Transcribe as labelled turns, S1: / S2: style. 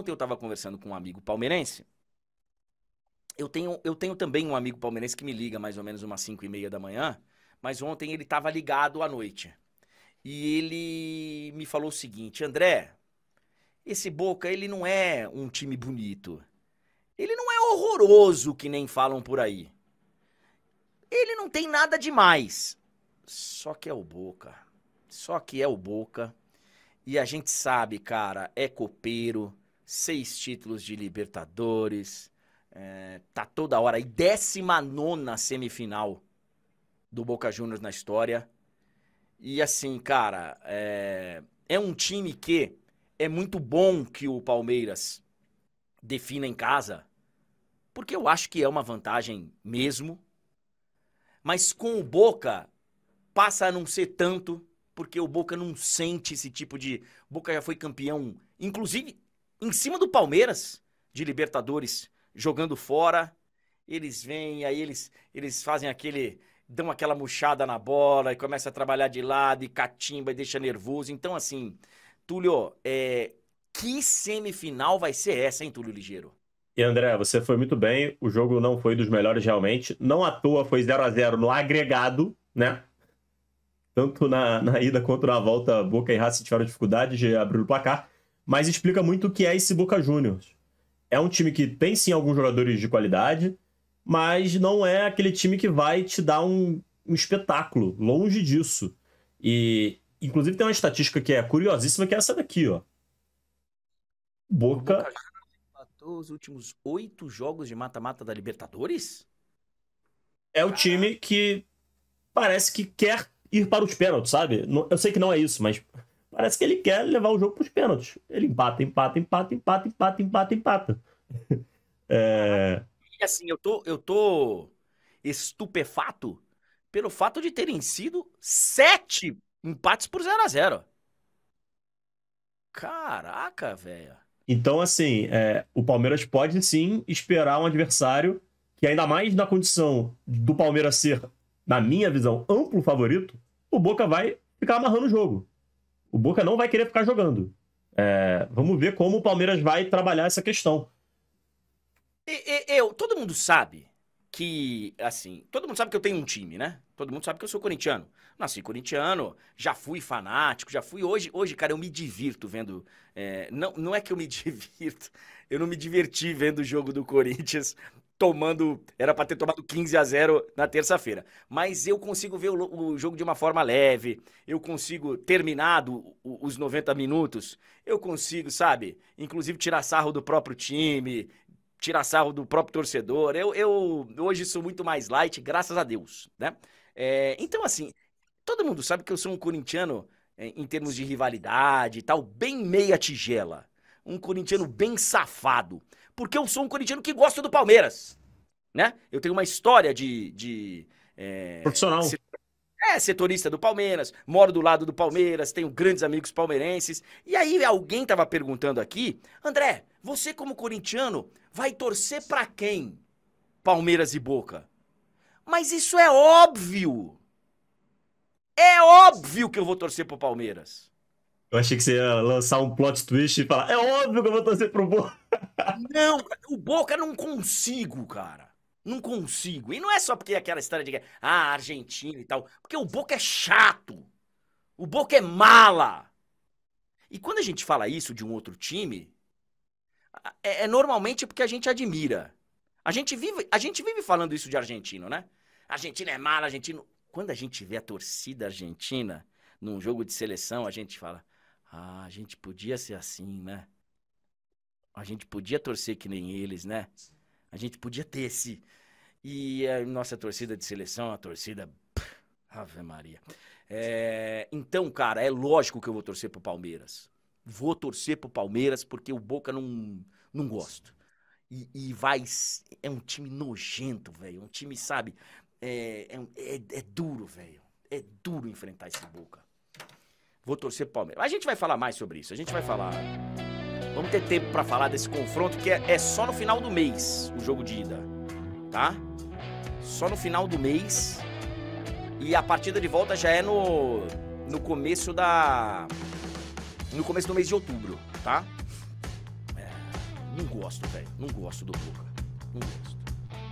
S1: ontem eu estava conversando com um amigo palmeirense. Eu tenho, eu tenho também um amigo palmeirense que me liga mais ou menos umas 5 e meia da manhã, mas ontem ele estava ligado à noite. E ele me falou o seguinte, André, esse Boca, ele não é um time bonito. Ele não é horroroso, que nem falam por aí. Ele não tem nada demais. Só que é o Boca. Só que é o Boca. E a gente sabe, cara, é copeiro, seis títulos de Libertadores, é, tá toda hora. E décima nona semifinal do Boca Juniors na história. E assim, cara, é, é um time que é muito bom que o Palmeiras defina em casa, porque eu acho que é uma vantagem mesmo. Mas com o Boca passa a não ser tanto, porque o Boca não sente esse tipo de. O Boca já foi campeão, inclusive em cima do Palmeiras de Libertadores, jogando fora. Eles vêm, aí eles, eles fazem aquele. dão aquela murchada na bola e começa a trabalhar de lado e catimba e deixa nervoso. Então, assim, Túlio, é, que semifinal vai ser essa, hein, Túlio Ligeiro?
S2: E André, você foi muito bem. O jogo não foi dos melhores realmente. Não à toa foi 0 a 0 no agregado, né? Tanto na, na ida quanto na volta, Boca e Racing tiveram dificuldade de abrir o placar mas explica muito o que é esse Boca Juniors. É um time que tem sim alguns jogadores de qualidade, mas não é aquele time que vai te dar um, um espetáculo, longe disso. E, inclusive, tem uma estatística que é curiosíssima, que é essa daqui, ó. Boca. Boca
S1: empatou os últimos oito jogos de mata-mata da Libertadores?
S2: É o time que parece que quer ir para os pênaltis, sabe? Eu sei que não é isso, mas Parece que ele quer levar o jogo para os pênaltis. Ele empata, empata, empata, empata, empata, empata, empata. É...
S1: E assim, eu tô, eu tô estupefato pelo fato de terem sido sete empates por 0 a 0 Caraca, velho.
S2: Então, assim, é, o Palmeiras pode sim esperar um adversário que, ainda mais na condição do Palmeiras ser, na minha visão, amplo favorito, o Boca vai ficar amarrando o jogo o Boca não vai querer ficar jogando. É, vamos ver como o Palmeiras vai trabalhar essa questão.
S1: Eu, todo mundo sabe que, assim, todo mundo sabe que eu tenho um time, né? Todo mundo sabe que eu sou corintiano. Nasci corintiano, já fui fanático, já fui. Hoje, hoje cara, eu me divirto vendo. É, não, não é que eu me divirto, eu não me diverti vendo o jogo do Corinthians tomando. Era para ter tomado 15 a 0 na terça-feira. Mas eu consigo ver o, o, jogo de uma forma leve. Eu consigo terminado os 90 minutos. Eu consigo, sabe? Inclusive tirar sarro do próprio time, tirar sarro do próprio torcedor. Eu, eu hoje sou muito mais light, graças a Deus, né? É, então, assim, todo mundo sabe que eu sou um corintiano é, em termos de rivalidade e tal, bem meia tigela. Um corintiano bem safado porque eu sou um corintiano que gosta do Palmeiras, né? Eu tenho uma história de... de é, Profissional. é, setorista do Palmeiras, moro do lado do Palmeiras, tenho grandes amigos palmeirenses. E aí alguém tava perguntando aqui, André, você como corintiano vai torcer para quem? Palmeiras e Boca. Mas isso é óbvio. É óbvio que eu vou torcer pro Palmeiras.
S2: Eu achei que você ia lançar um plot twist e falar:
S1: é óbvio que eu vou torcer pro Boca. Não, o Boca não consigo, cara. Não consigo. E não é só porque é aquela história de ah, Argentina e tal. Porque o Boca é chato. O Boca é mala. E quando a gente fala isso de um outro time, é, é normalmente porque a gente admira. A gente, vive, a gente vive falando isso de argentino, né? Argentina é mala, argentino. Quando a gente vê a torcida argentina num jogo de seleção, a gente fala: ah, a gente podia ser assim, né? A gente podia torcer que nem eles, né? A gente podia ter esse. E a nossa torcida de seleção, a torcida. Pff, Ave Maria. É... então, cara, é lógico que eu vou torcer pro Palmeiras. Vou torcer pro Palmeiras porque o Boca não, não gosto. E, e vai. É um time nojento, velho. É um time, sabe? é, é, é, é duro, velho. É duro enfrentar esse Boca. Vou torcer pro Palmeiras. A gente vai falar mais sobre isso. A gente vai falar. Vamos ter tempo para falar desse confronto que é, é, só no final do mês o jogo de ida, tá? Só no final do mês e a partida de volta já é no no começo da no começo do mês de outubro, tá? É, não gosto, velho. Não gosto do Boca. Não gosto.